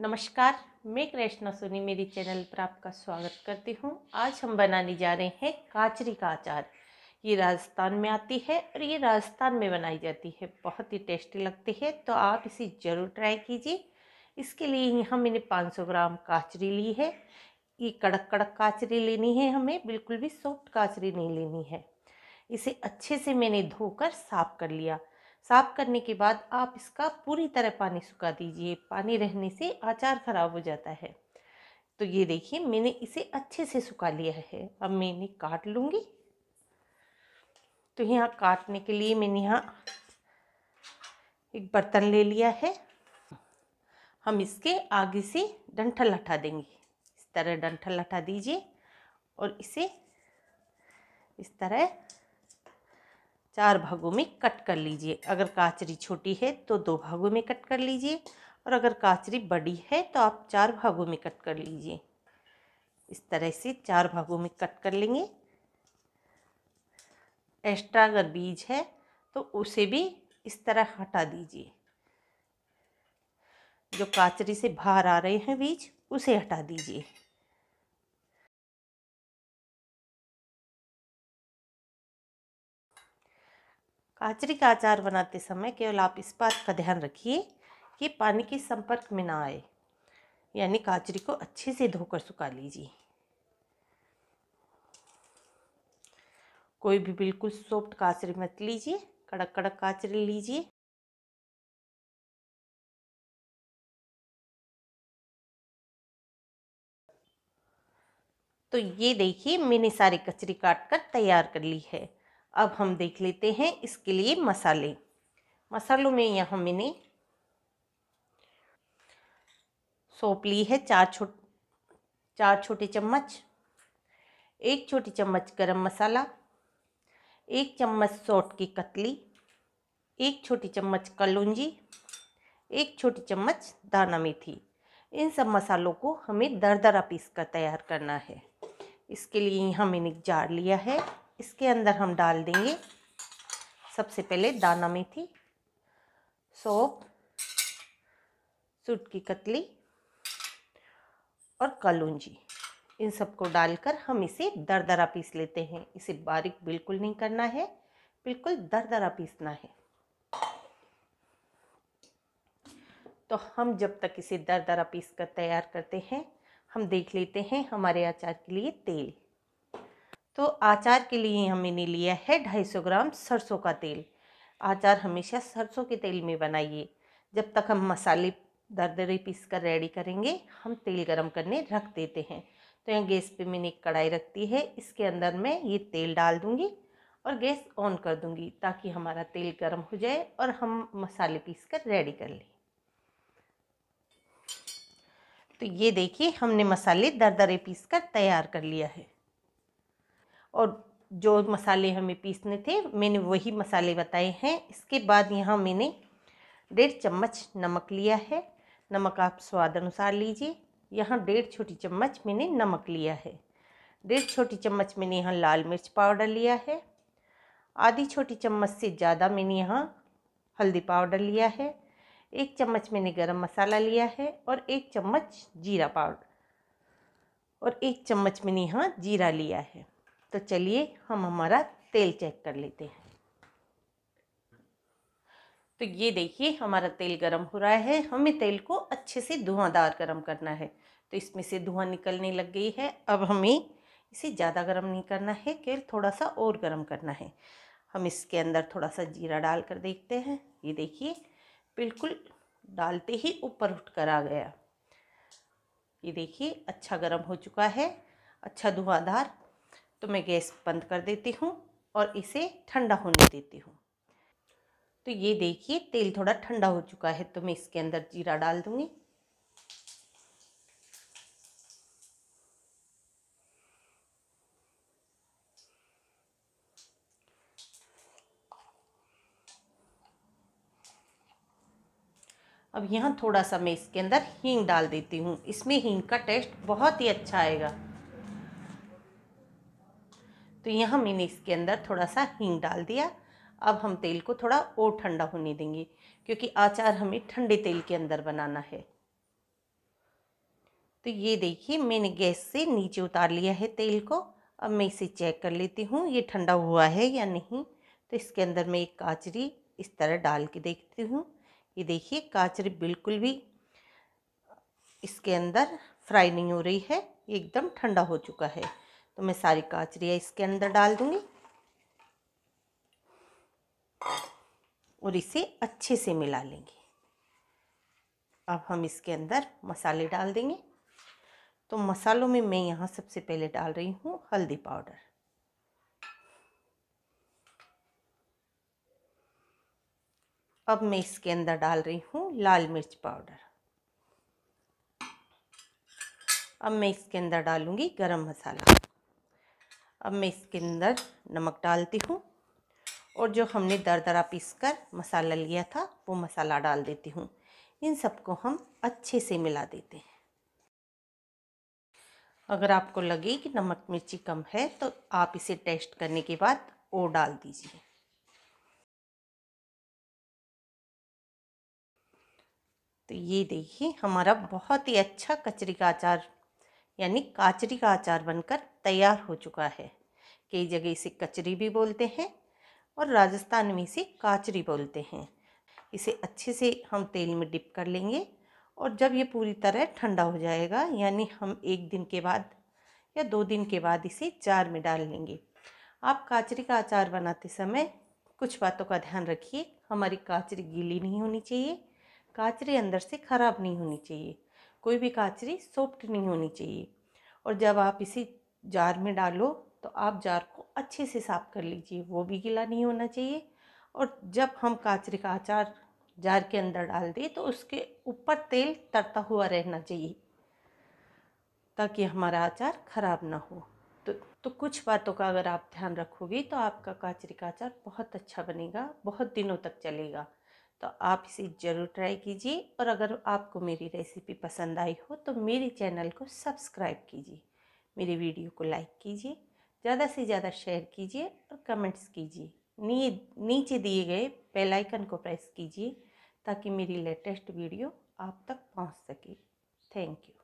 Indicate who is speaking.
Speaker 1: नमस्कार मैं कृष्णा सोनी मेरी चैनल पर आपका स्वागत करती हूँ आज हम बनाने जा रहे हैं काचरी का अचार ये राजस्थान में आती है और ये राजस्थान में बनाई जाती है बहुत ही टेस्टी लगती है तो आप इसे ज़रूर ट्राई कीजिए इसके लिए यहाँ मैंने सौ ग्राम काचरी ली है ये कड़क कड़क काचरी लेनी है हमें बिल्कुल भी सॉफ्ट काचरी नहीं लेनी है इसे अच्छे से मैंने धोकर साफ कर लिया साफ करने के बाद आप इसका पूरी तरह पानी सुखा दीजिए पानी रहने से अचार ख़राब हो जाता है तो ये देखिए मैंने इसे अच्छे से सुखा लिया है अब मैं इन्हें काट लूँगी तो यहाँ काटने के लिए मैंने यहाँ एक बर्तन ले लिया है हम इसके आगे से डंठल हटा देंगे इस तरह डंठल हटा दीजिए और इसे इस तरह चार भागों में कट कर लीजिए अगर काचरी छोटी है तो दो भागों में कट कर लीजिए और अगर काचरी बड़ी है तो आप चार भागों में कट कर लीजिए इस तरह से चार भागों में कट कर लेंगे एक्स्ट्रा अगर बीज है तो उसे भी इस तरह हटा दीजिए जो काचरी से बाहर आ रहे हैं बीज उसे हटा दीजिए काचरी का अचार बनाते समय केवल आप इस बात का ध्यान रखिए कि पानी के संपर्क में ना आए यानी काचरी को अच्छे से धोकर सुखा लीजिए कोई भी बिल्कुल सॉफ्ट काचरी मत लीजिए कड़क कड़क काचरी लीजिए तो ये देखिए मैंने सारी कचरी काट कर तैयार कर ली है अब हम देख लेते हैं इसके लिए मसाले मसालों में यहाँ मैंने सौंप ली है चार छोट चार छोटे चम्मच एक छोटी चम्मच गरम मसाला एक चम्मच सौट की कतली एक छोटी चम्मच कलौंजी एक छोटी चम्मच दाना मेथी इन सब मसालों को हमें दर दरा पीस कर तैयार करना है इसके लिए यहाँ मैंने जार लिया है इसके अंदर हम डाल देंगे सबसे पहले दाना मेथी सोप सूट की कतली और कलूंजी इन सबको डालकर हम इसे दरदरा पीस लेते हैं इसे बारीक बिल्कुल नहीं करना है बिल्कुल दरदरा पीसना है तो हम जब तक इसे दरदरा पीस कर तैयार करते हैं हम देख लेते हैं हमारे अचार के लिए तेल तो आचार के लिए हमने लिया है ढाई सौ ग्राम सरसों का तेल आचार हमेशा सरसों के तेल में बनाइए जब तक हम मसाले दरदरे पीस कर रेडी करेंगे हम तेल गरम करने रख देते हैं तो यहाँ गैस पे मैंने एक कढ़ाई रखती है इसके अंदर मैं ये तेल डाल दूँगी और गैस ऑन कर दूँगी ताकि हमारा तेल गर्म हो जाए और हम मसाले पीस कर रेडी कर लें तो ये देखिए हमने मसाले दरदरे पीस कर तैयार कर लिया है और जो मसाले हमें पीसने थे मैंने वही मसाले बताए हैं इसके बाद यहाँ मैंने डेढ़ चम्मच नमक लिया है नमक आप स्वाद अनुसार लीजिए यहाँ डेढ़ छोटी चम्मच मैंने नमक लिया है डेढ़ छोटी चम्मच मैंने यहाँ लाल मिर्च पाउडर लिया है आधी छोटी चम्मच से ज़्यादा मैंने यहाँ हल्दी पाउडर लिया है एक चम्मच मैंने गरम मसाला लिया है और एक चम्मच जीरा पाउडर और एक चम्मच मैंने यहाँ जीरा लिया है तो चलिए हम हमारा तेल चेक कर लेते हैं तो ये देखिए हमारा तेल गर्म हो रहा है हमें तेल को अच्छे से धुआंधार गर्म करना है तो इसमें से धुआं निकलने लग गई है अब हमें इसे ज़्यादा गर्म नहीं करना है केवल थोड़ा सा और गर्म करना है हम इसके अंदर थोड़ा सा जीरा डाल कर देखते हैं ये देखिए बिल्कुल डालते ही ऊपर उठ कर आ गया ये देखिए अच्छा गर्म हो चुका है अच्छा धुआंधार तो मैं गैस बंद कर देती हूँ और इसे ठंडा होने देती हूँ तो ये देखिए तेल थोड़ा ठंडा हो चुका है तो मैं इसके अंदर जीरा डाल दूँगी अब यहाँ थोड़ा सा मैं इसके अंदर हींग डाल देती हूँ इसमें हींग का टेस्ट बहुत ही अच्छा आएगा तो यहाँ मैंने इसके अंदर थोड़ा सा हींग डाल दिया अब हम तेल को थोड़ा और ठंडा होने देंगे क्योंकि आचार हमें ठंडे तेल के अंदर बनाना है तो ये देखिए मैंने गैस से नीचे उतार लिया है तेल को अब मैं इसे चेक कर लेती हूँ ये ठंडा हुआ है या नहीं तो इसके अंदर मैं एक काचरी इस तरह डाल के देखती हूँ ये देखिए काचरी बिल्कुल भी इसके अंदर फ्राई नहीं हो रही है एकदम ठंडा हो चुका है तो मैं सारी काचरिया इसके अंदर डाल दूंगी और इसे अच्छे से मिला लेंगे अब हम इसके अंदर मसाले डाल देंगे तो मसालों में मैं यहाँ सबसे पहले डाल रही हूँ हल्दी पाउडर अब मैं इसके अंदर डाल रही हूँ लाल मिर्च पाउडर अब मैं इसके अंदर डालूंगी गरम मसाला अब मैं इसके अंदर नमक डालती हूँ और जो हमने दर दरा पीस कर मसाला लिया था वो मसाला डाल देती हूँ इन सबको हम अच्छे से मिला देते हैं अगर आपको लगे कि नमक मिर्ची कम है तो आप इसे टेस्ट करने के बाद ओ डाल दीजिए तो ये देखिए हमारा बहुत ही अच्छा कचरी का अचार यानी काचरी का अचार बनकर तैयार हो चुका है कई जगह इसे कचरी भी बोलते हैं और राजस्थान में इसे काचरी बोलते हैं इसे अच्छे से हम तेल में डिप कर लेंगे और जब ये पूरी तरह ठंडा हो जाएगा यानी हम एक दिन के बाद या दो दिन के बाद इसे जार में डाल लेंगे आप काचरी का अचार बनाते समय कुछ बातों का ध्यान रखिए हमारी काचरी गीली नहीं होनी चाहिए काचरी अंदर से ख़राब नहीं होनी चाहिए कोई भी काचरी सॉफ्ट नहीं होनी चाहिए और जब आप इसी जार में डालो तो आप जार को अच्छे से साफ़ कर लीजिए वो भी गीला नहीं होना चाहिए और जब हम काचरी का अचार जार के अंदर डाल दें तो उसके ऊपर तेल तरता हुआ रहना चाहिए ताकि हमारा अचार ख़राब ना हो तो तो कुछ बातों का अगर आप ध्यान रखोगे तो आपका काचरी का अचार बहुत अच्छा बनेगा बहुत दिनों तक चलेगा तो आप इसे ज़रूर ट्राई कीजिए और अगर आपको मेरी रेसिपी पसंद आई हो तो मेरे चैनल को सब्सक्राइब कीजिए मेरे वीडियो को लाइक कीजिए ज़्यादा से ज़्यादा शेयर कीजिए और कमेंट्स कीजिए नी, नीचे दिए गए बेल आइकन को प्रेस कीजिए ताकि मेरी लेटेस्ट वीडियो आप तक पहुंच सके थैंक यू